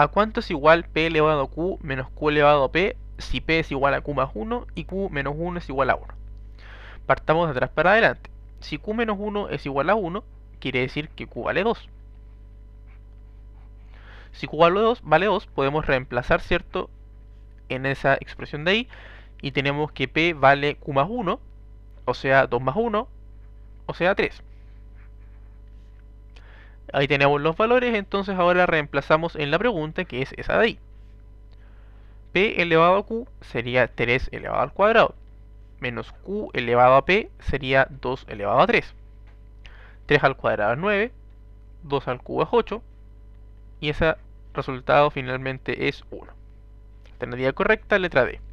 ¿A cuánto es igual P elevado a Q menos Q elevado a P si P es igual a Q más 1 y Q menos 1 es igual a 1? Partamos de atrás para adelante. Si Q menos 1 es igual a 1, quiere decir que Q vale 2. Si Q vale 2, vale 2 podemos reemplazar, ¿cierto? En esa expresión de ahí. Y tenemos que P vale Q más 1, o sea 2 más 1, o sea 3. Ahí tenemos los valores, entonces ahora reemplazamos en la pregunta que es esa de ahí. P elevado a Q sería 3 elevado al cuadrado, menos Q elevado a P sería 2 elevado a 3. 3 al cuadrado es 9, 2 al cubo es 8, y ese resultado finalmente es 1. Tendría correcta, letra D.